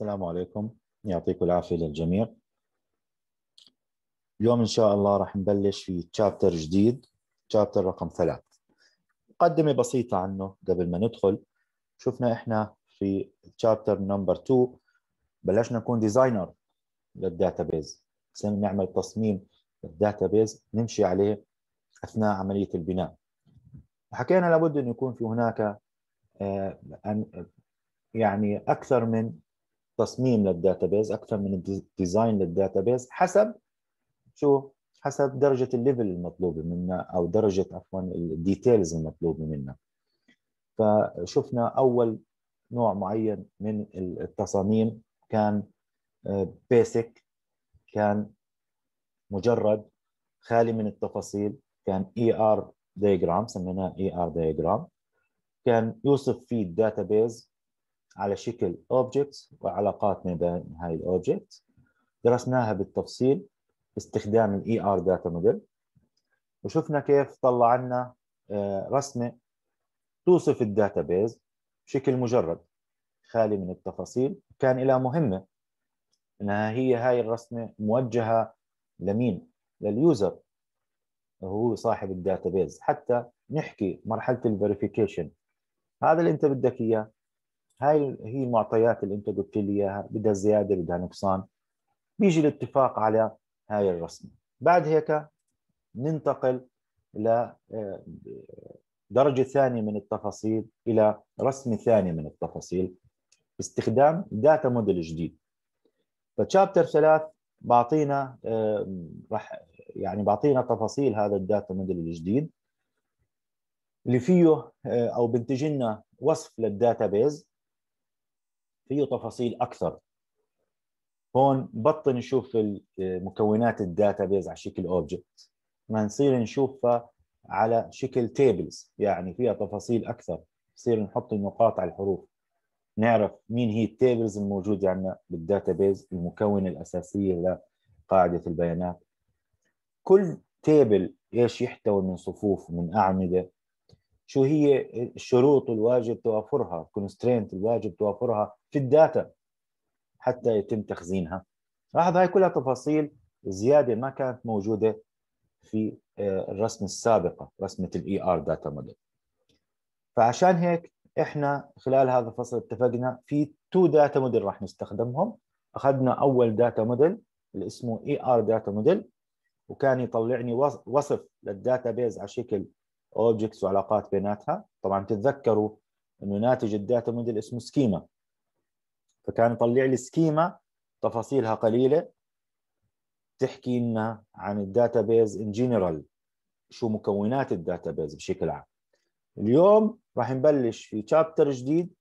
السلام عليكم يعطيكم العافية للجميع اليوم إن شاء الله راح نبلش في تشابتر جديد تشابتر رقم ثلاث مقدمة بسيطة عنه قبل ما ندخل شفنا إحنا في تشابتر نمبر 2 بلشنا نكون ديزاينر للداتابيز نعمل تصميم للداتابيز نمشي عليه أثناء عملية البناء حكينا لابد أن يكون في هناك آه، يعني أكثر من تصميم للداتابيز اكثر من الديزاين للداتابيز حسب شو حسب درجه الليفل المطلوبه منا او درجه عفوا الديتيلز المطلوبه منا فشفنا اول نوع معين من التصاميم كان بيسك آه، كان مجرد خالي من التفاصيل كان اي ار دايجرام سميناه اي ار دايجرام كان يوصف فيه الداتابيز على شكل اوبجكتس وعلاقات ما بين هاي الاوبجكتس درسناها بالتفصيل باستخدام الاي ار داتا موديل وشفنا كيف طلع لنا آه، رسمه توصف بيز بشكل مجرد خالي من التفاصيل كان لها مهمه انها هي هاي الرسمه موجهه لمين لليوزر هو صاحب بيز حتى نحكي مرحله الفيريفيكيشن هذا اللي انت بدك اياه هاي هي المعطيات اللي انت قلت لي اياها بدها زياده بدها نقصان بيجي الاتفاق على هاي الرسمه بعد هيك ننتقل الى آه، درجه ثانيه من التفاصيل الى رسمه ثانيه من التفاصيل باستخدام داتا موديل جديد فتشابتر ثلاث بعطينا آه، رح يعني بعطينا تفاصيل هذا الداتا موديل الجديد اللي فيه آه، او بنتج لنا وصف للداتا بيز فيه تفاصيل اكثر هون بطل نشوف مكونات الداتا بيز على شكل اوبجكت ما نصير نشوفها على شكل تيبلز يعني فيها تفاصيل اكثر نصير نحط النقاط على الحروف نعرف مين هي التيبلز الموجوده عندنا بالداتا بيز المكونه الاساسيه لقاعده البيانات كل تيبل ايش يحتوي من صفوف من اعمده شو هي الشروط الواجب توافرها كونسترينت الواجب توافرها في الداتا حتى يتم تخزينها لاحظ هاي كلها تفاصيل زياده ما كانت موجوده في آه، الرسم السابقه رسمه الاي ار داتا موديل فعشان هيك احنا خلال هذا الفصل اتفقنا في تو داتا موديل راح نستخدمهم اخذنا اول داتا موديل اللي اسمه اي ار داتا موديل وكان يطلعني وصف للداتا بيز على شكل اوبجكتس وعلاقات بيناتها طبعا تتذكروا انه ناتج الداتا موديل اسمه سكيما فكان يطلع لي سكيما تفاصيلها قليله تحكي لنا عن الداتا بيز ان جنرال شو مكونات الداتا بيز بشكل عام اليوم راح نبلش في تشابتر جديد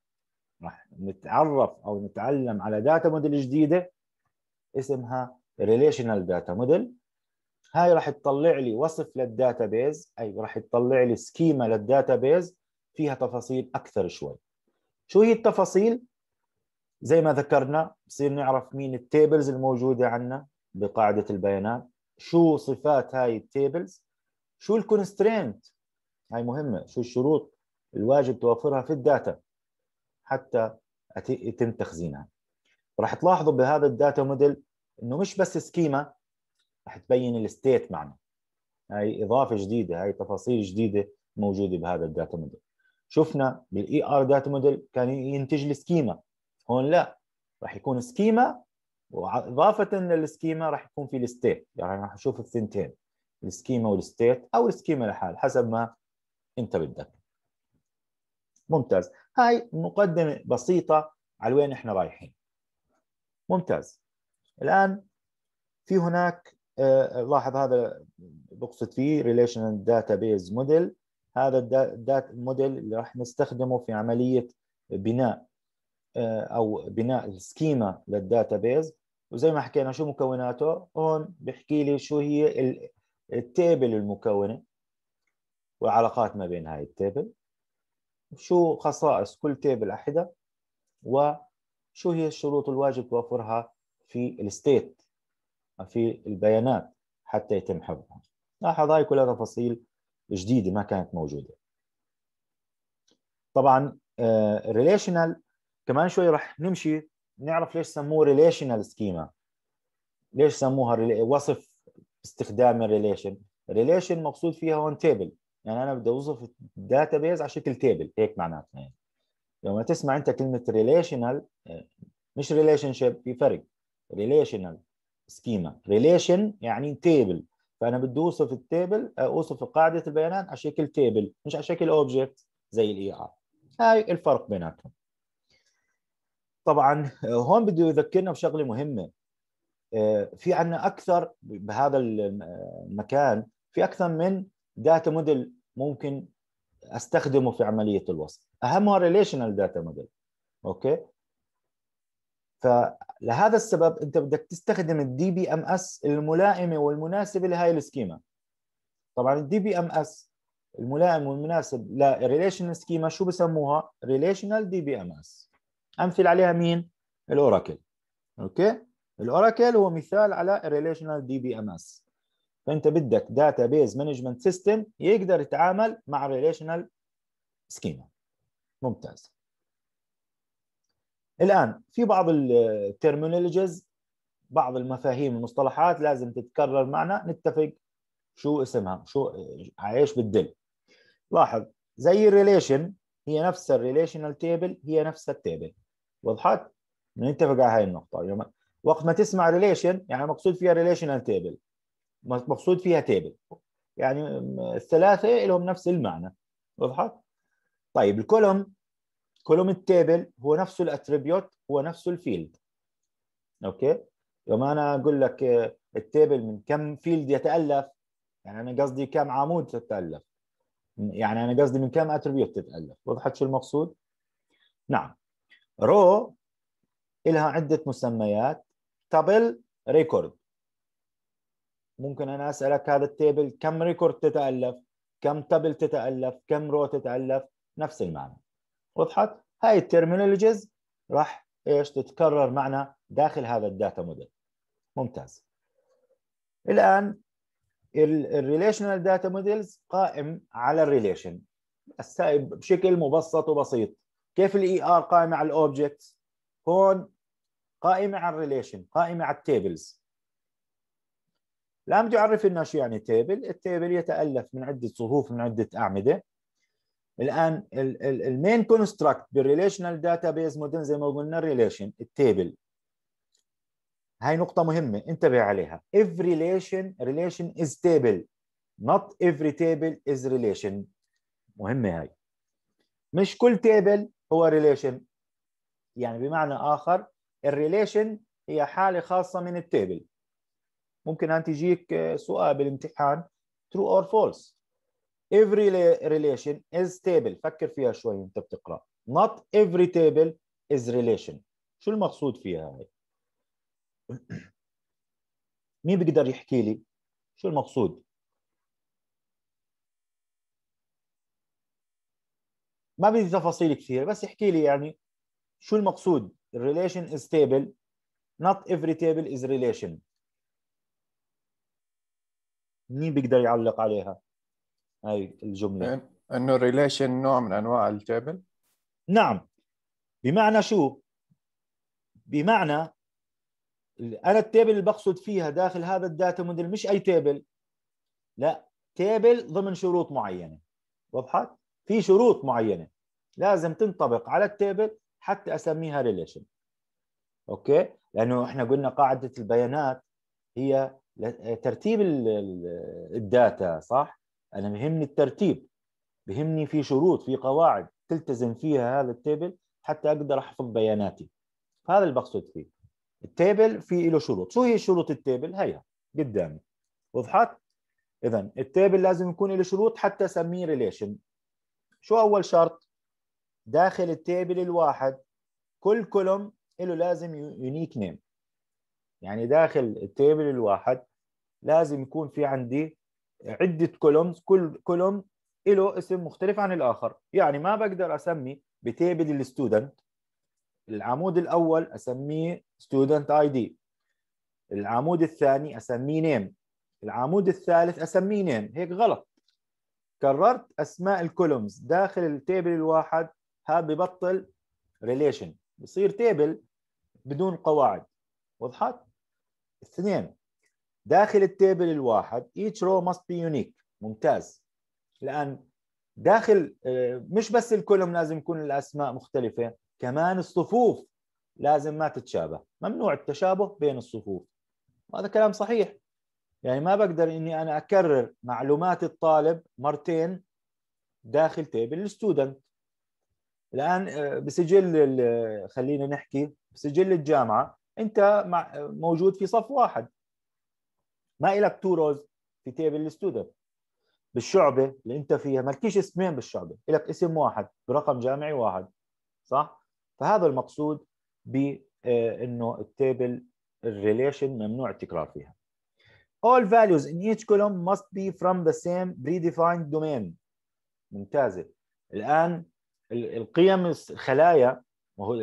راح نتعرف او نتعلم على داتا موديل جديده اسمها ريليشنال داتا موديل هاي راح تطلع لي وصف للداتابيز اي راح تطلع لي سكيما للداتابيز فيها تفاصيل اكثر شوي شو هي التفاصيل زي ما ذكرنا بصير نعرف مين التيبلز الموجوده عندنا بقاعده البيانات شو صفات هاي التيبلز شو الكونسترينت هاي مهمه شو الشروط الواجب توفرها في الداتا حتى يتم تخزينها راح تلاحظوا بهذا الداتا موديل انه مش بس سكيما رح تبين الستيت معنا هاي اضافه جديده هاي تفاصيل جديده موجوده بهذا الداتا موديل شفنا بالاي ار داتا موديل كان ينتج السكيما هون لا رح يكون سكيما واضافه للسكيما رح يكون في الستيت يعني رح نشوف الثنتين السكيما والستيت او السكيما لحال حسب ما انت بدك ممتاز هاي مقدمه بسيطه على وين احنا رايحين ممتاز الان في هناك آه، لاحظ هذا بقصد فيه Relational Database Model هذا الداتا موديل اللي راح نستخدمه في عمليه بناء آه، او بناء السكيما للداتابيز وزي ما حكينا شو مكوناته هون بحكي لي شو هي التيبل المكونه وعلاقات ما بين هاي التيبل شو خصائص كل تيبل احدى وشو هي الشروط الواجب توفرها في الستيت في البيانات حتى يتم حفظها لاحظ هاي كلها تفاصيل جديدة ما كانت موجودة طبعا ريليشنال آه، كمان شوي رح نمشي نعرف ليش سموه ريليشنال سكيما ليش سموها وصف استخدام الريليشن الريليشن مقصود فيها هون تيبل يعني انا بدي اوصف الداتا بيز على شكل تيبل هيك معناتها يعني لما تسمع انت كلمه ريليشنال آه، مش ريليشن شيب في فرق ريليشنال سكيما ريليشن يعني تيبل فانا بدي اوصف التيبل أه، اوصف قاعده البيانات على شكل تيبل مش على شكل اوبجكت زي الاي ار هاي الفرق بيناتهم طبعا أه، هون بده يذكرنا بشغله مهمه أه، في عندنا اكثر بهذا المكان في اكثر من داتا موديل ممكن استخدمه في عمليه الوصف اهمها ريليشنال داتا موديل اوكي فلهذا السبب انت بدك تستخدم الدي بي ام اس الملائمه والمناسبه لهي السكيما طبعا الدي بي ام اس الملائم والمناسب للريليشنال سكيما شو بسموها ريليشنال دي بي ام اس امثل عليها مين الاوراكل اوكي الاوراكل هو مثال على ريليشنال دي بي ام اس فانت بدك داتا بيز مانجمنت سيستم يقدر يتعامل مع ريليشنال سكيما ممتاز الان في بعض الترمينولوجيز بعض المفاهيم المصطلحات لازم تتكرر معنا نتفق شو اسمها شو ايش بتدل لاحظ زي الريليشن هي نفس الريليشنال تيبل هي نفس التيبل وضحت نتفق على هاي النقطه يوم وقت ما تسمع ريليشن يعني مقصود فيها ريليشنال تيبل مقصود فيها تيبل يعني الثلاثه لهم نفس المعنى وضحت طيب الكولوم كولوم التيبل هو نفسه الاتريبيوت هو نفسه الفيلد اوكي يوم انا اقول لك آه، التيبل من كم فيلد يتالف يعني انا قصدي كم عمود تتالف يعني انا قصدي من كم اتريبيوت تتالف وضحت شو المقصود نعم رو إلها عدة مسميات تابل ريكورد ممكن أنا أسألك هذا التيبل كم ريكورد تتألف كم تابل تتألف كم رو تتألف نفس المعنى وضحت هاي الترمينولوجيز راح ايش تتكرر معنا داخل هذا الداتا موديل ممتاز الان الريليشنال داتا موديلز قائم على الريليشن بشكل مبسط وبسيط كيف الاي ار e قائمه على الاوبجكت هون قائمه على الريليشن قائمه على التيبلز الان بدي اعرف لنا شو يعني تيبل التيبل يتالف من عده صفوف من عده اعمده الان المين كونستراكت بالريليشنال داتا بيز موديل زي ما قلنا الريليشن التيبل هاي نقطة مهمة انتبه عليها every relation relation is table not every table is relation مهمة هاي مش كل تيبل هو ريليشن يعني بمعنى آخر الريليشن هي حالة خاصة من التيبل ممكن أن تجيك آه، سؤال بالامتحان true or false every relation is table فكر فيها شوي انت بتقرا not every table is relation شو المقصود فيها هاي مين بيقدر يحكي لي شو المقصود ما بدي تفاصيل كثير بس احكي لي يعني شو المقصود relation is table not every table is relation مين بيقدر يعلق عليها هاي الجمله انه الريليشن نوع من انواع التابل نعم بمعنى شو بمعنى انا التابل اللي بقصد فيها داخل هذا الداتا موديل مش اي تابل لا تابل ضمن شروط معينه وضحت في شروط معينه لازم تنطبق على التابل حتى اسميها ريليشن اوكي لانه احنا قلنا قاعده البيانات هي ترتيب الداتا صح انا بهمني الترتيب بهمني في شروط في قواعد تلتزم فيها هذا التيبل حتى اقدر احفظ بياناتي هذا اللي بقصد فيه التيبل في له شروط شو هي شروط التيبل هيها قدامي وضحت اذا التيبل لازم يكون له شروط حتى اسميه ريليشن شو اول شرط داخل التيبل الواحد كل كولوم له لازم يونيك نيم يعني داخل التيبل الواحد لازم يكون في عندي عده كولومز كل كولوم له اسم مختلف عن الاخر يعني ما بقدر اسمي بتيبل الستودنت العمود الاول اسميه ستودنت اي دي العمود الثاني اسميه نيم العمود الثالث اسميه نيم هيك غلط كررت اسماء الكولومز داخل التيبل الواحد هذا ببطل ريليشن بصير تيبل بدون قواعد وضحت اثنين داخل التيبل الواحد each row must be unique ممتاز الآن داخل آه، مش بس الكولوم لازم يكون الأسماء مختلفة كمان الصفوف لازم ما تتشابه ممنوع التشابه بين الصفوف وهذا كلام صحيح يعني ما بقدر اني انا اكرر معلومات الطالب مرتين داخل تيبل الستودنت الان آه، بسجل آه، خلينا نحكي بسجل الجامعه انت موجود في صف واحد ما إلك تو روز في تيبل الستودنت بالشعبة اللي أنت فيها ما لكيش اسمين بالشعبة إلك اسم واحد برقم جامعي واحد صح؟ فهذا المقصود ب آه، انه التيبل الريليشن ممنوع التكرار فيها. All values in each column must be from the same predefined domain. ممتازة. الآن القيم الخلايا ما هو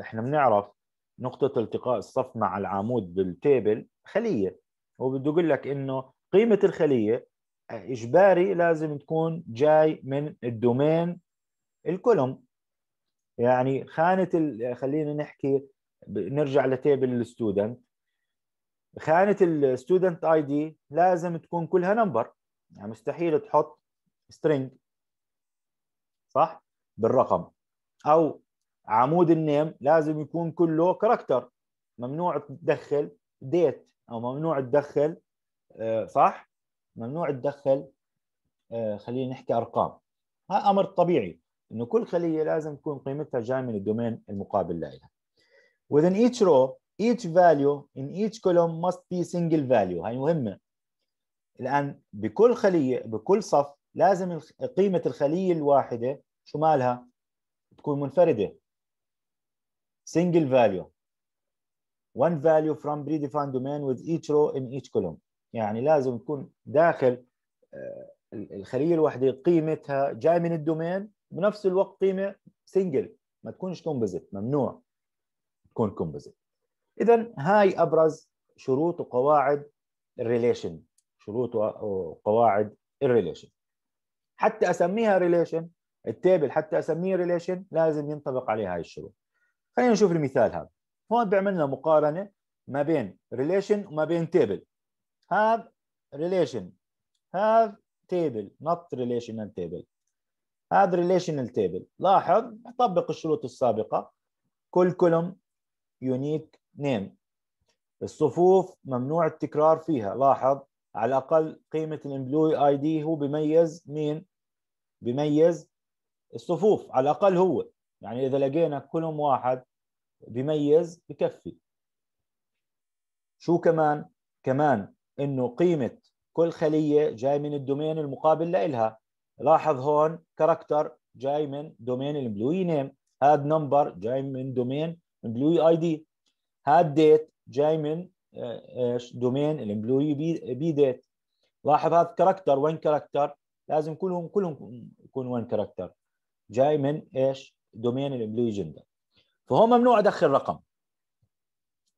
احنا بنعرف نقطة التقاء الصف مع العمود بالتيبل خلية هو بده يقول لك انه قيمه الخليه آه، اجباري لازم تكون جاي من الدومين الكولوم يعني خانه آه، خلينا نحكي نرجع لتيبل الستودنت خانه الستودنت اي دي لازم تكون كلها نمبر يعني مستحيل تحط سترينج صح بالرقم او عمود النيم لازم يكون كله كاركتر ممنوع تدخل ديت او ممنوع تدخل آه، صح ممنوع تدخل آه، خلينا نحكي ارقام هذا امر طبيعي انه كل خليه لازم تكون قيمتها جايه من الدومين المقابل لها within each row each value in each column must be single value هاي مهمه الان بكل خليه بكل صف لازم قيمه الخليه الواحده شو مالها تكون منفرده single value one value from predefined domain with each row in each column يعني لازم يكون داخل آه، الخليه الواحده قيمتها جاي من الدومين بنفس الوقت قيمه سنجل ما تكونش كومبوزيت ممنوع تكون كومبوزيت اذا هاي ابرز شروط وقواعد الريليشن شروط وقواعد الريليشن حتى اسميها ريليشن التابل حتى اسميه ريليشن لازم ينطبق عليه هاي الشروط خلينا نشوف المثال هذا هون بيعمل لنا مقارنه ما بين ريليشن وما بين تيبل هاف ريليشن هاف تيبل نوت ريليشنال تيبل هذا ريليشنال تيبل لاحظ طبق الشروط السابقه كل كولوم يونيك نيم الصفوف ممنوع التكرار فيها لاحظ على الاقل قيمه الامبلوي اي دي هو بميز مين بميز الصفوف على الاقل هو يعني اذا لقينا كولوم واحد بميز بكفي شو كمان كمان انه قيمه كل خليه جاي من الدومين المقابل لإلها لاحظ هون كاركتر جاي من دومين الامبلوي نيم هاد نمبر جاي من دومين الامبلوي اي دي هاد ديت جاي من آه، دومين الامبلوي بي ديت لاحظ هذا كاركتر وين كاركتر لازم كلهم كلهم يكون وين كاركتر جاي من ايش دومين الامبلوي جندر فهو ممنوع ادخل رقم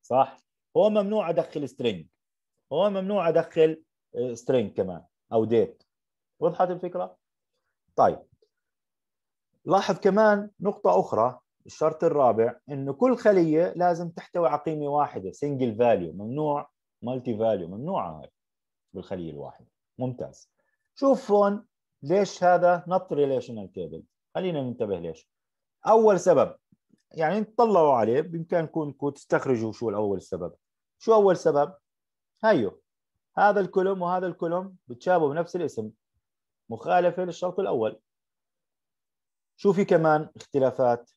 صح هو ممنوع ادخل سترينج هو ممنوع ادخل سترينج آه، كمان او ديت وضحت الفكره طيب لاحظ كمان نقطه اخرى الشرط الرابع انه كل خليه لازم تحتوي على قيمه واحده سنجل فاليو ممنوع مالتي فاليو ممنوعه هاي بالخليه الواحده ممتاز شوف هون ليش هذا نط ريليشنال تيبل خلينا ننتبه ليش اول سبب يعني تطلعوا عليه بامكانكم انكم تستخرجوا شو الاول سبب شو اول سبب هيو هذا الكولوم وهذا الكولوم بتشابهوا بنفس الاسم مخالفه للشرط الاول شو في كمان اختلافات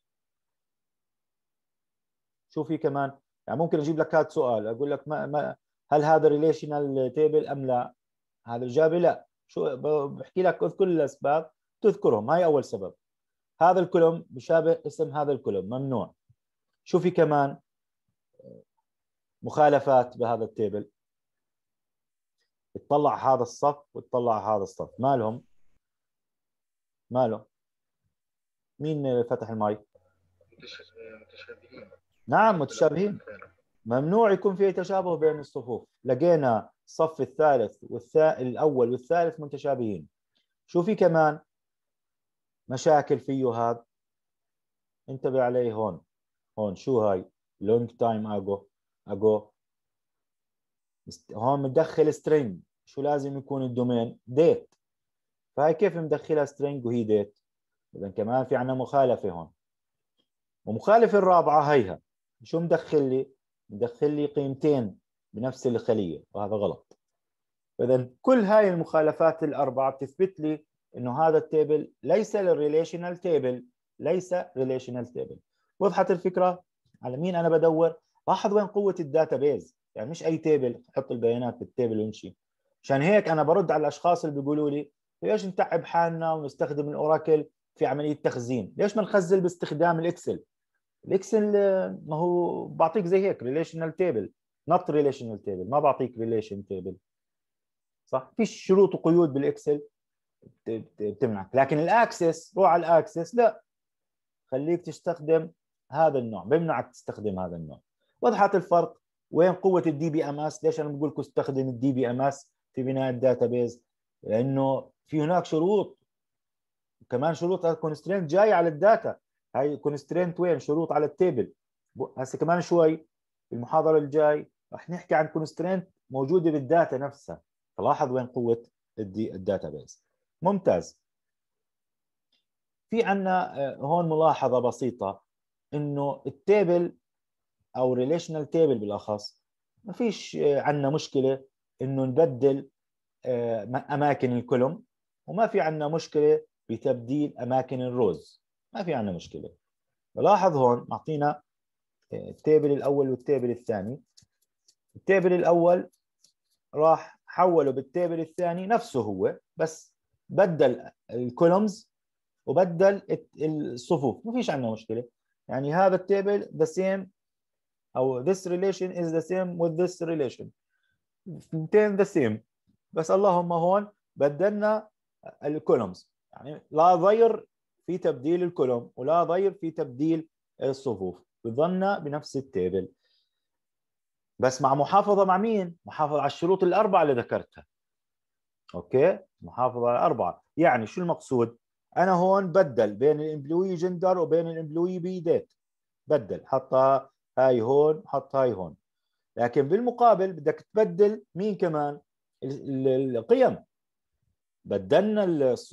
شو في كمان يعني ممكن اجيب لك هذا سؤال اقول لك ما, ما هل هذا ريليشنال تيبل ام لا هذا الاجابه لا شو بحكي لك اذكر الاسباب تذكرهم هاي اول سبب هذا الكولوم بشابه اسم هذا الكولوم ممنوع شو في كمان مخالفات بهذا التيبل اطلع هذا الصف وتطلع هذا الصف مالهم ماله مين فتح الماي متشابهين نعم متشابهين ممنوع يكون في تشابه بين الصفوف لقينا الصف الثالث والثا... الاول والثالث متشابهين شو في كمان مشاكل فيه هذا انتبه عليه هون هون شو هاي لونج تايم اجو اجو هون مدخل سترينج شو لازم يكون الدومين ديت فهي كيف مدخلها سترينج وهي ديت اذا كمان في عندنا مخالفه هون ومخالفه الرابعه هيها شو مدخل لي مدخل لي قيمتين بنفس الخليه وهذا غلط فاذا كل هاي المخالفات الاربعه بتثبت لي انه هذا التيبل ليس للريليشنال تيبل ليس ريليشنال تيبل وضحت الفكره على مين انا بدور لاحظ وين قوه الداتابيز يعني مش اي تيبل حط البيانات بالتيبل وامشي عشان هيك انا برد على الاشخاص اللي بيقولوا لي ليش نتعب حالنا ونستخدم الاوراكل في عمليه تخزين ليش ما نخزن باستخدام الاكسل الاكسل ما هو بعطيك زي هيك ريليشنال تيبل نوت ريليشنال تيبل ما بعطيك ريليشن تيبل صح فيش شروط وقيود بالاكسل بتمنعك لكن الاكسس روح على الاكسس لا خليك تستخدم هذا النوع بمنعك تستخدم هذا النوع وضحت الفرق وين قوه الدي بي ام اس ليش انا بقول لكم استخدم الدي بي ام اس في بناء الداتابيز لانه في هناك شروط كمان شروط الكونسترينت جايه على الداتا هاي كونسترينت وين شروط على التيبل هسه كمان شوي المحاضره الجاي رح نحكي عن كونسترينت موجوده بالداتا نفسها فلاحظ وين قوه الداتابيز ممتاز في عنا آه، هون ملاحظة بسيطة انه التابل او ريليشنال تابل بالاخص ما فيش آه، عنا مشكلة انه نبدل آه، اماكن الكولوم وما في عنا مشكلة بتبديل اماكن الروز ما في عنا مشكلة بلاحظ هون معطينا التابل الاول والتابل الثاني التابل الاول راح حوله بالتابل الثاني نفسه هو بس بدل الكولومز وبدل الصفوف ما فيش عندنا مشكله يعني هذا التيبل ذا سيم او this relation is the same with this relation اثنتين the same بس اللهم هون بدلنا الكولومز يعني لا ضير في تبديل الكولوم ولا ضير في تبديل الصفوف بظلنا بنفس التيبل بس مع محافظه مع مين؟ محافظه على الشروط الاربعه اللي ذكرتها اوكي محافظة أربعة يعني شو المقصود انا هون بدل بين الامبلوي جندر وبين الامبلوي ديت بدل حط هاي هون حط هاي هون لكن بالمقابل بدك تبدل مين كمان القيم بدلنا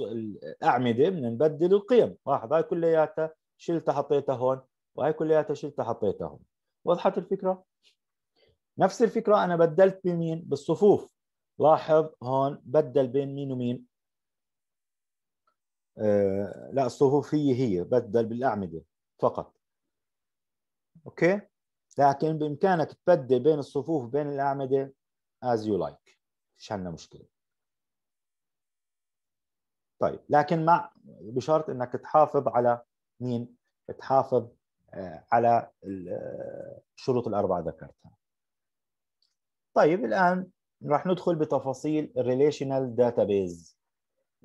الاعمده بدنا نبدل القيم واحد هاي كلياتها شلتها حطيتها هون وهي كلياتها شلتها حطيتها هون وضحت الفكره نفس الفكره انا بدلت بمين بالصفوف لاحظ هون بدل بين مين ومين آه لا الصفوفيه هي بدل بالاعمده فقط اوكي لكن بامكانك تبدل بين الصفوف وبين الاعمده as you like مش عندنا مشكله طيب لكن مع بشرط انك تحافظ على مين تحافظ آه، على الشروط آه، الاربعه ذكرتها طيب الان راح ندخل بتفاصيل الريليشنال داتابيز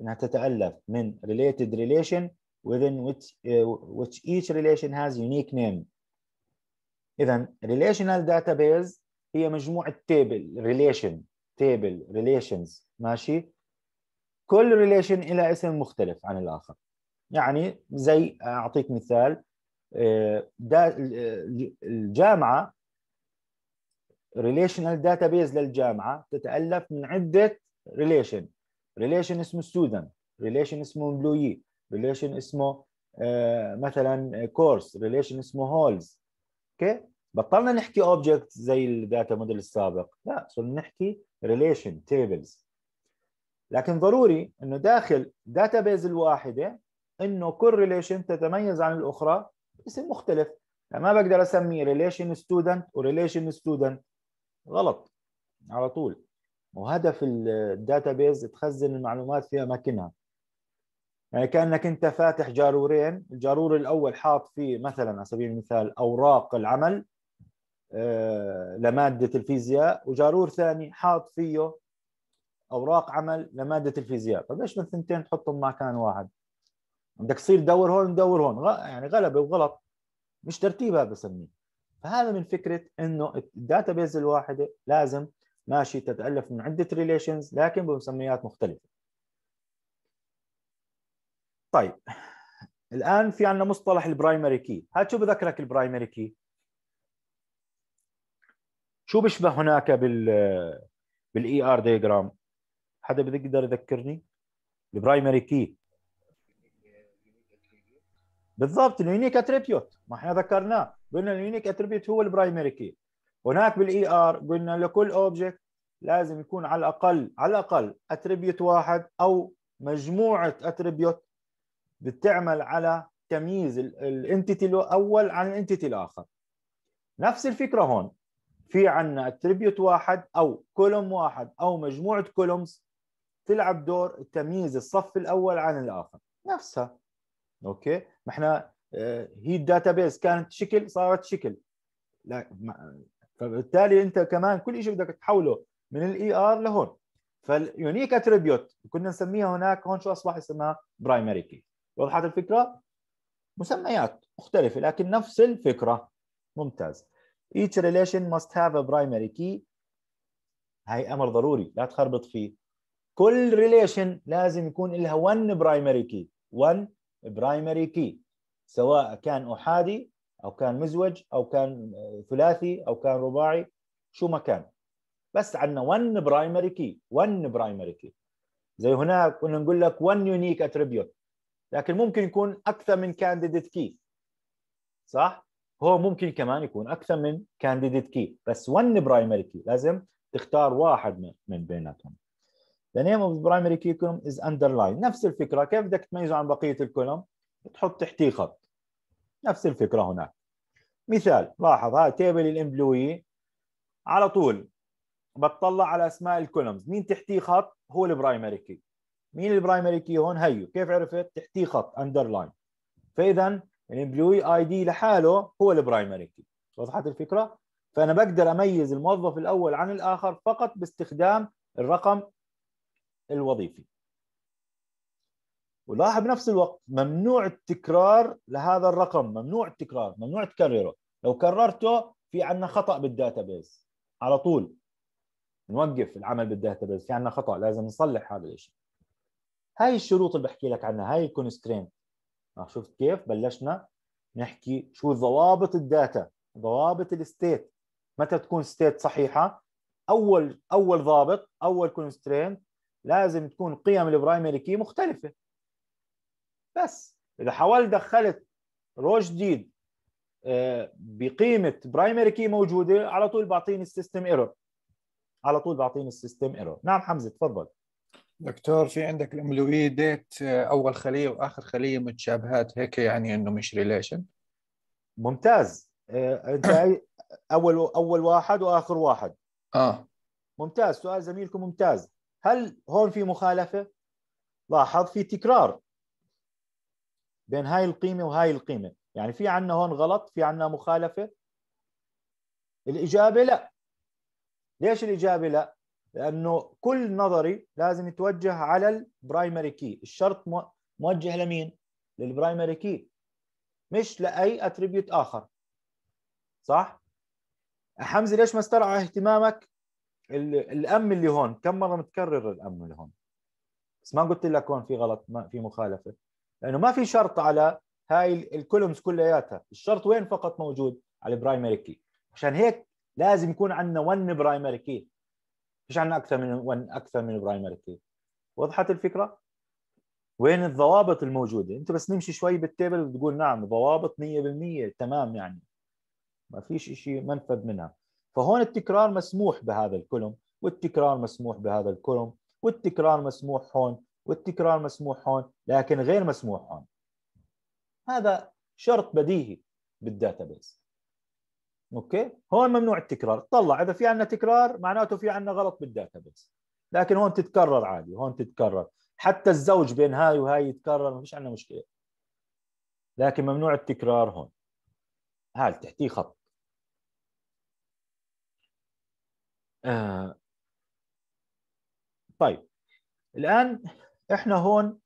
انها تتالف من related relation within which, uh, which each relation has unique name اذا relational database هي مجموعه تيبل ريليشن تيبل ريليشنز ماشي كل ريليشن لها اسم مختلف عن الاخر يعني زي اعطيك مثال uh, uh, الجامعه ريليشنال داتابيز للجامعه تتالف من عده ريليشن ريليشن اسمه ستودنت ريليشن اسمه امبلوي ريليشن اسمه آه، مثلا كورس ريليشن اسمه هولز اوكي بطلنا نحكي اوبجكت زي الداتا موديل السابق لا صرنا نحكي ريليشن تيبلز لكن ضروري انه داخل داتابيز الواحده انه كل ريليشن تتميز عن الاخرى باسم مختلف يعني ما بقدر اسميه ريليشن ستودنت وريليشن ستودنت غلط على طول وهدف الداتابيز تخزن المعلومات في اماكنها يعني كانك انت فاتح جارورين الجارور الاول حاط فيه مثلا على سبيل المثال اوراق العمل آه، لماده الفيزياء وجارور ثاني حاط فيه اوراق عمل لماده الفيزياء طب ليش الثنتين تحطهم مكان واحد بدك تصير تدور هون تدور هون يعني غلبه وغلط مش ترتيبها بسميه فهذا من فكره انه الداتا بيز الواحده لازم ماشي تتالف من عده ريليشنز لكن بمسميات مختلفه. طيب الان في عندنا مصطلح البرايمري كي، هات شو بذكرك البرايمري كي؟ شو بيشبه هناك بال بالاي ار ديجرام؟ حدا بيقدر يذكرني؟ البرايمري كي بالضبط اليونيك اتريبيوت ما احنا ذكرناه قلنا اليونيك اتريبيوت هو البرايمري كي هناك بالاي ار e قلنا لكل اوبجكت لازم يكون على الاقل على الاقل اتريبيوت واحد او مجموعه اتريبيوت بتعمل على تمييز الانتيتي الاول عن الانتيتي الاخر نفس الفكره هون في عندنا اتريبيوت واحد او كولوم واحد او مجموعه كولومز تلعب دور تمييز الصف الاول عن الاخر نفسها اوكي ما احنا آه، هي الداتابيز كانت شكل صارت شكل لا فبالتالي انت كمان كل شيء بدك تحوله من الاي ار e لهون فاليونيك اتريبيوت كنا نسميها هناك هون شو اصبح اسمها برايمري كي وضحت الفكره مسميات مختلفه لكن نفس الفكره ممتاز each relation must have a primary key هاي امر ضروري لا تخربط فيه كل ريليشن لازم يكون لها 1 برايمري كي 1 برايمري كي سواء كان احادي او كان مزوج او كان ثلاثي او كان رباعي شو ما كان بس عندنا 1 برايمري كي 1 برايمري كي زي هناك كنا نقول لك 1 يونيك اتريبيوت لكن ممكن يكون اكثر من كانديديت كي صح هو ممكن كمان يكون اكثر من كانديديت كي بس 1 برايمري كي لازم تختار واحد من بيناتهم The name of the primary key column is underlined نفس الفكره كيف بدك تميزه عن بقيه الكولوم بتحط تحتيه خط نفس الفكره هناك مثال لاحظ هذا تيبل الامبلوي على طول بتطلع على اسماء الكولمز مين تحتيه خط هو البرايمري كي مين البرايمري كي هون هيو كيف عرفت تحتيه خط اندرلاين فاذا الامبلوي اي دي لحاله هو البرايمري كي وضحت الفكره فانا بقدر اميز الموظف الاول عن الاخر فقط باستخدام الرقم الوظيفي ولاحظ بنفس الوقت ممنوع التكرار لهذا الرقم ممنوع التكرار ممنوع تكرره لو كررته في عندنا خطا بالداتابيز على طول نوقف العمل بالداتابيز في عندنا خطا لازم نصلح هذا الشيء هاي الشروط اللي بحكي لك عنها هاي الكونسترينت آه، شفت كيف بلشنا نحكي شو ضوابط الداتا ضوابط الستيت متى تكون ستيت صحيحه اول اول ضابط اول كونسترينت لازم تكون قيم البرايمري كي مختلفه بس اذا حاولت دخلت رو جديد آه، بقيمه برايمري كي موجوده على طول بعطيني السيستم ايرور على طول بعطيني السيستم ايرور نعم حمزه تفضل دكتور في عندك الاملويدات آه، اول خليه واخر خليه متشابهات هيك يعني انه مش ريليشن ممتاز آه، انت اول اول واحد واخر واحد اه ممتاز سؤال زميلكم ممتاز هل هون في مخالفه لاحظ في تكرار بين هاي القيمه وهاي القيمه يعني في عندنا هون غلط في عندنا مخالفه الاجابه لا ليش الاجابه لا لانه كل نظري لازم يتوجه على البرايمري كي الشرط موجه لمين للبرايمري كي مش لاي اتريبيوت اخر صح حمزه ليش ما استرعى اهتمامك الام اللي هون كم مره متكرر الام اللي هون بس ما قلت لك هون في غلط ما في مخالفه لانه ما في شرط على هاي الكولومز كلياتها الشرط وين فقط موجود على البرايمري كي عشان هيك لازم يكون عندنا 1 برايمري كي مش عندنا اكثر من 1 اكثر من برايمري كي وضحت الفكره وين الضوابط الموجوده انت بس نمشي شوي بالتيبل وتقول نعم ضوابط 100% تمام يعني ما فيش شيء منفذ منها فهون التكرار مسموح بهذا الكولوم والتكرار مسموح بهذا الكولوم والتكرار مسموح هون والتكرار مسموح هون لكن غير مسموح هون هذا شرط بديهي بيس اوكي هون ممنوع التكرار طلع اذا في عندنا تكرار معناته في عندنا غلط بيس لكن هون تتكرر عادي هون تتكرر حتى الزوج بين هاي وهاي يتكرر ما فيش عندنا مشكله لكن ممنوع التكرار هون هاي تحتيه خط آه. طيب الان احنا هون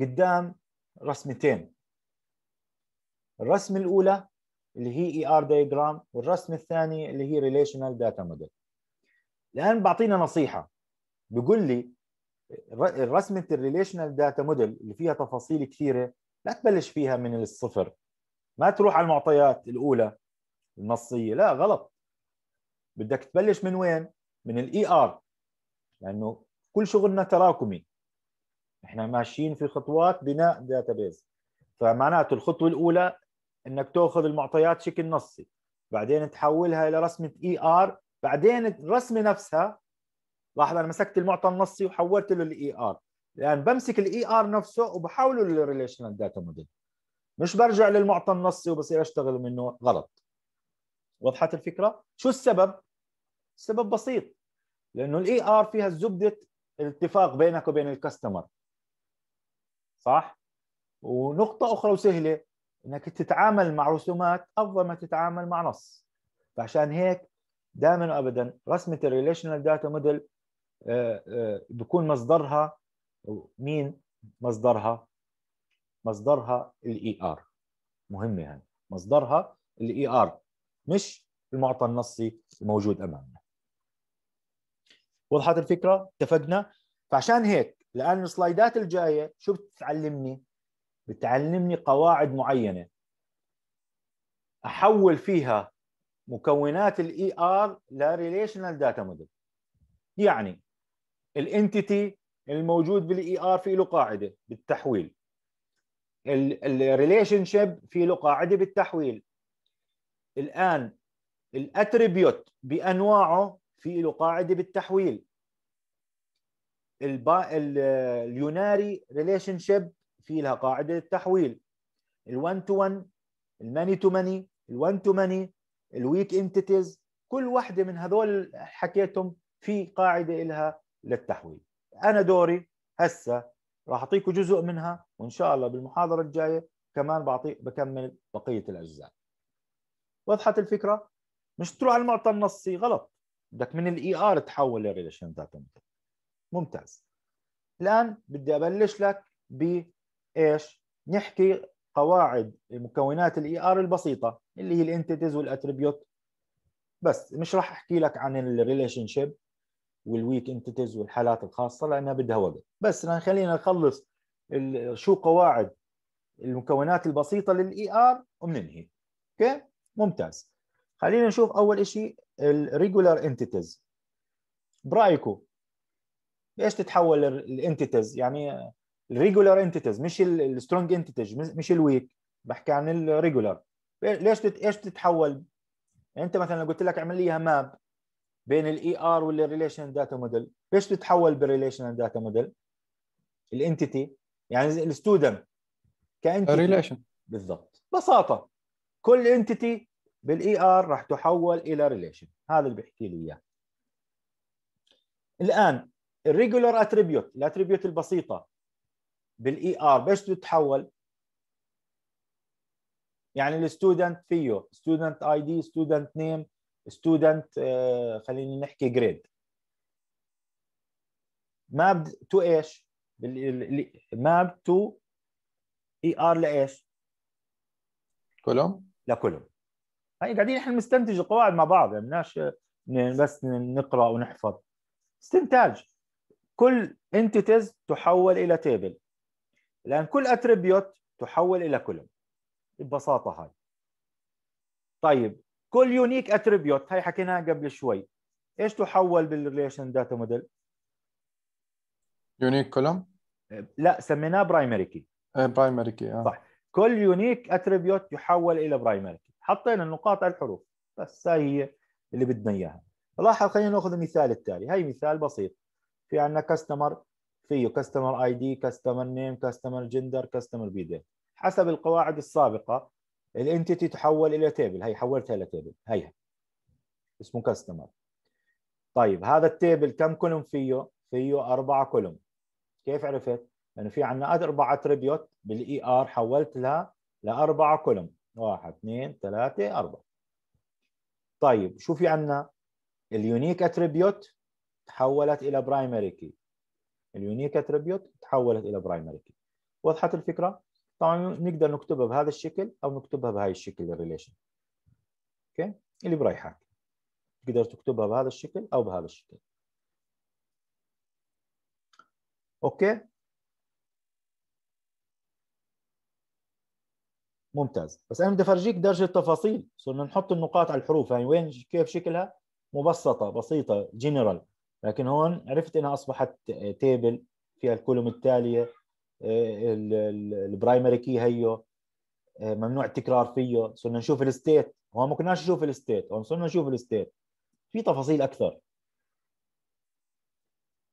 قدام رسمتين الرسم الاولى اللي هي اي e ار دايجرام والرسم الثاني اللي هي ريليشنال داتا موديل الان بعطينا نصيحه بقول لي رسمه الريليشنال داتا موديل اللي فيها تفاصيل كثيره لا تبلش فيها من الصفر ما تروح على المعطيات الاولى النصيه لا غلط بدك تبلش من وين من الاي ار e لانه كل شغلنا تراكمي احنا ماشيين في خطوات بناء داتابيز فمعناته الخطوه الاولى انك تاخذ المعطيات شكل نصي بعدين تحولها الى رسمه اي e ار بعدين الرسمه نفسها لاحظ انا مسكت المعطى النصي وحولت له الاي e ار لان بمسك الاي ار e نفسه وبحوله للريليشنال داتا موديل مش برجع للمعطى النصي وبصير اشتغل منه غلط وضحت الفكره شو السبب السبب بسيط لانه الاي ار فيها زبده الاتفاق بينك وبين الكاستمر صح؟ ونقطة أخرى وسهلة إنك تتعامل مع رسومات أفضل ما تتعامل مع نص فعشان هيك دائما وأبدا رسمة الريليشنال داتا موديل بكون مصدرها مين مصدرها مصدرها الاي ار e مهمه يعني مصدرها الاي ار e مش المعطى النصي الموجود امامنا وضحت الفكره اتفقنا فعشان هيك لان السلايدات الجايه شو بتعلمني؟ بتعلمني قواعد معينه احول فيها مكونات الاي ار لريليشنال داتا موديل يعني الانتيتي الموجود بالاي ار e في له قاعده بالتحويل الريليشن شيب في له قاعده بالتحويل الان الاتريبيوت بانواعه في له قاعده بالتحويل اليوناري ريليشن شيب في لها قاعده التحويل ال1 تو 1 الماني تو ماني ال1 تو ماني الويك انتيتيز كل وحده من هذول حكيتهم في قاعده لها للتحويل انا دوري هسه راح اعطيكم جزء منها وان شاء الله بالمحاضره الجايه كمان بعطي بكمل بقيه الاجزاء وضحت الفكره مش تروح على المعطى النصي غلط بدك من الاي ار e تحول للريليشن ذات ممتاز الآن بدي أبلش لك بإيش نحكي قواعد مكونات الاي ار e البسيطه اللي هي الانتيتيز والاتريبيوت بس مش راح احكي لك عن الريليشن شيب والويك انتيتيز والحالات الخاصه لانها بدها وقت بس خلينا نخلص شو قواعد المكونات البسيطه للاي ار e وبننهي اوكي ممتاز خلينا نشوف اول شيء الريجولار انتيتيز برايكم بايش تتحول الانتيتيز يعني الريجولار انتيتيز مش السترونج انتيتيز مش الويك بحكي عن الريجولار ليش تت... ايش تتحول يعني انت مثلا قلت لك اعمل لي ماب بين الاي ار والريليشن داتا موديل ليش تتحول بالريليشن داتا موديل الانتيتي يعني الستودنت كانتيتي ريليشن بالضبط ببساطه كل انتيتي بالاي ار راح تحول الى ريليشن هذا اللي بحكي لي اياه الان الريجولر اتريبيوت الاتريبيوت البسيطه بالاي ار e بس تتحول يعني الستودنت فيه ستودنت اي دي ستودنت نيم ستودنت خلينا نحكي جريد ماب تو ايش ماب تو اي e ار لايش كولوم كولوم هاي قاعدين احنا نستنتج القواعد مع بعض يعني بس نقرا ونحفظ استنتاج كل انتيتيز تحول الى تيبل لان كل اتريبيوت تحول الى كولوم ببساطه هاي طيب كل يونيك اتريبيوت هاي حكيناها قبل شوي ايش تحول بالريليشن داتا موديل يونيك كولوم لا سميناه برايمري كي برايمري كي آه. صح كل يونيك اتريبيوت يحول الى برايمري كي حطينا النقاط على الحروف بس هاي هي اللي بدنا اياها لاحظ خلينا ناخذ المثال التالي هاي مثال بسيط في عندنا كاستمر فيه كاستمر اي دي كاستمر نيم كاستمر جندر كاستمر دي حسب القواعد السابقه الانتيتي تحول الى تيبل هي حولتها الى تيبل هي اسمه كاستمر طيب هذا التيبل كم كولوم فيه؟ فيه أربعة كولوم كيف عرفت؟ لأنه يعني في عندنا أربعة اتريبيوت بالإي آر e حولت لها لأربعة كولوم واحد اثنين ثلاثة أربعة طيب شو في عندنا؟ اليونيك اتريبيوت تحولت الى برايمري كي اليونيك اتريبيوت تحولت الى برايمري كي وضحت الفكره طبعا نقدر نكتبها بهذا الشكل او نكتبها بهاي الشكل الريليشن اوكي اللي بريحك تقدر تكتبها بهذا الشكل او بهذا الشكل اوكي ممتاز بس انا بدي افرجيك درجه التفاصيل صرنا نحط النقاط على الحروف يعني وين كيف شكلها مبسطه بسيطه جنرال لكن هون عرفت انها اصبحت تيبل فيها الكولوم التاليه آه، البرايمري كي هيو آه، ممنوع التكرار فيه صرنا نشوف الستيت هون ما كناش نشوف الستيت هون صرنا نشوف الستيت في تفاصيل اكثر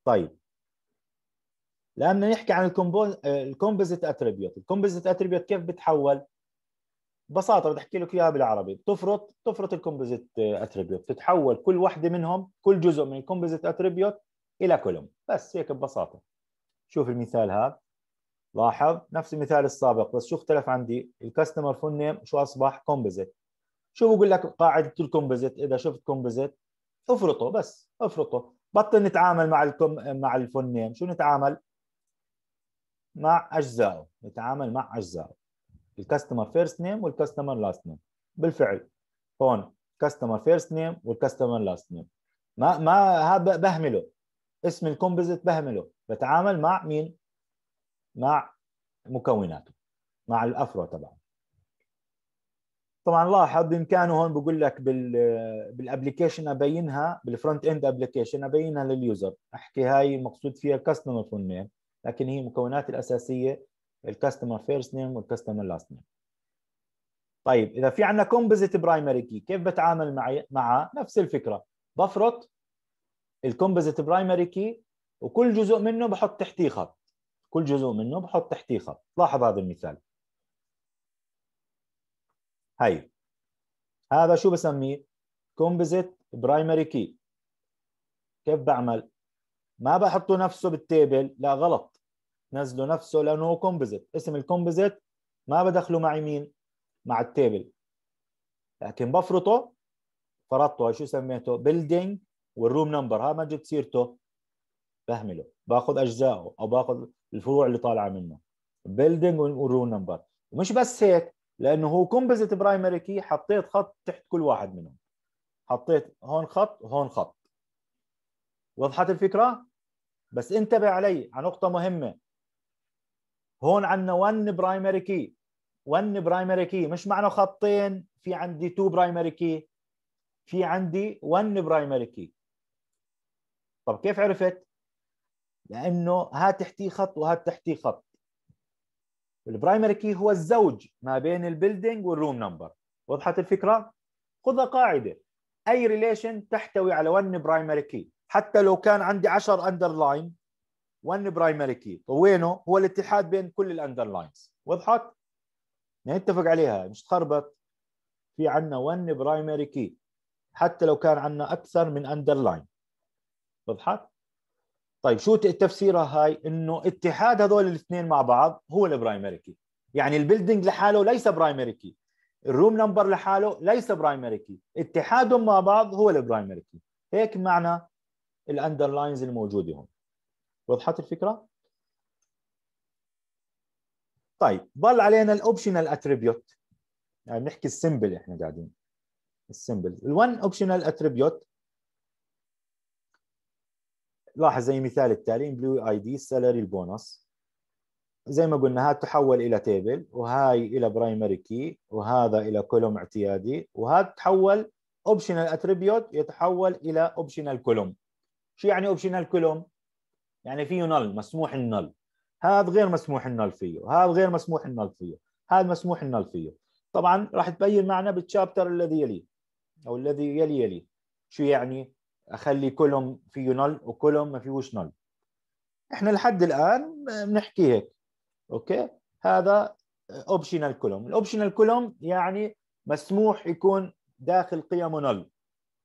طيب لان نحكي عن آه، الكومبوزيت اتريبيوت الكومبوزيت اتريبيوت كيف بتحول ببساطه بدي احكي لك اياها بالعربي بتفرط تفرط الكومبوزيت اتريبيوت تتحول كل وحده منهم كل جزء من الكومبوزيت اتريبيوت الى كولوم بس هيك ببساطه شوف المثال هذا لاحظ نفس المثال السابق بس شو اختلف عندي الكاستمر فول نيم شو اصبح كومبوزيت شو بقول لك قاعده الكومبوزيت اذا شفت كومبوزيت افرطه بس افرطه بطل نتعامل مع الكم مع الفول نيم شو نتعامل مع اجزائه نتعامل مع اجزائه الكاستمر فيرست نيم والكاستمر لاست نيم بالفعل هون كاستمر فيرست نيم والكاستمر لاست نيم ما ما هذا بهمله اسم الكومبوزيت بهمله بتعامل مع مين؟ مع مكوناته مع الافرع تبعه طبعا لاحظ بامكانه هون بقول لك بال بالابلكيشن ابينها بالفرونت اند ابلكيشن ابينها لليوزر احكي هاي مقصود فيها كاستمر فول نيم لكن هي المكونات الاساسيه الكاستمر فيرست نيم والكاستمر لاست نيم طيب اذا في عندنا كومبوزيت برايمري كي كيف بتعامل مع مع نفس الفكره بفرط الكومبوزيت برايمري كي وكل جزء منه بحط تحتيه خط كل جزء منه بحط تحتيه خط لاحظ هذا المثال هي هذا شو بسميه كومبوزيت برايمري كي كيف بعمل ما بحطه نفسه بالتيبل لا غلط نزله نفسه لانه هو كومبوزيت اسم الكومبوزيت ما بدخله معي مين مع التيبل لكن بفرطه فرطته شو سميته بيلدينج والروم نمبر ها ما جبت سيرته بهمله باخذ اجزائه او باخذ الفروع اللي طالعه منه بيلدينج والروم نمبر ومش بس هيك لانه هو كومبوزيت برايمري كي حطيت خط تحت كل واحد منهم حطيت هون خط وهون خط وضحت الفكره بس انتبه علي على نقطه مهمه هون عندنا 1 برايمري كي 1 برايمري كي مش معنى خطين في عندي 2 برايمري كي في عندي 1 برايمري كي طب كيف عرفت؟ لانه هات تحتيه خط وهات تحتيه خط البرايمري كي هو الزوج ما بين البيلدينج والروم نمبر وضحت الفكره؟ خذها قاعده اي ريليشن تحتوي على 1 برايمري كي حتى لو كان عندي 10 اندرلاين وان برايمري كي وينه هو الاتحاد بين كل الاندرلاينز وضحت نتفق عليها مش تخربط في عندنا وان برايمري كي حتى لو كان عندنا اكثر من اندرلاين وضحت طيب شو تفسيرها هاي انه اتحاد هذول الاثنين مع بعض هو البرايمري كي يعني البيلدينج لحاله ليس برايمري كي الروم نمبر لحاله ليس برايمري كي اتحادهم مع بعض هو البرايمري كي هيك معنى الاندرلاينز الموجوده هون وضحت الفكره طيب ضل علينا الاوبشنال اتريبيوت يعني بنحكي السمبل احنا قاعدين السمبل ال1 اوبشنال اتريبيوت لاحظ زي المثال التالي بلو اي دي سالري البونص زي ما قلنا هذا تحول الى تيبل وهاي الى برايمري كي وهذا الى كولوم اعتيادي وهذا تحول اوبشنال اتريبيوت يتحول الى اوبشنال كولوم شو يعني اوبشنال كولوم يعني فيه نل مسموح النل هذا غير مسموح النل فيه هذا غير مسموح النل فيه هذا مسموح النل فيه طبعا راح تبين معنا بالشابتر الذي يليه او الذي يلي يليه شو يعني اخلي كلهم فيه نل وكلهم ما فيهوش نل احنا لحد الان بنحكي هيك اوكي هذا اوبشنال كولوم الاوبشنال كولوم يعني مسموح يكون داخل قيمه نل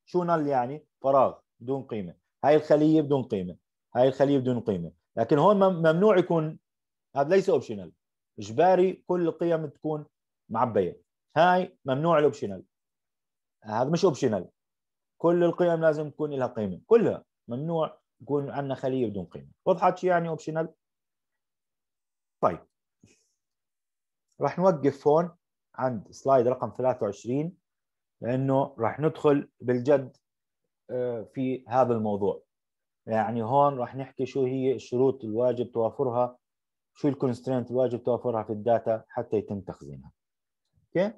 شو نل يعني فراغ بدون قيمه هاي الخليه بدون قيمه هاي الخليه بدون قيمه لكن هون ممنوع يكون هذا ليس اوبشنال اجباري كل القيم تكون معبيه هاي ممنوع الاوبشنال هذا مش اوبشنال كل القيم لازم تكون لها قيمه كلها ممنوع يكون عندنا خليه بدون قيمه وضحت شو يعني اوبشنال طيب راح نوقف هون عند سلايد رقم 23 لانه راح ندخل بالجد آه، في هذا الموضوع يعني هون راح نحكي شو هي الشروط الواجب توافرها شو الكونسترينت الواجب توافرها في الداتا حتى يتم تخزينها اوكي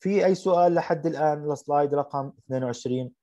في اي سؤال لحد الان للسلايد رقم 22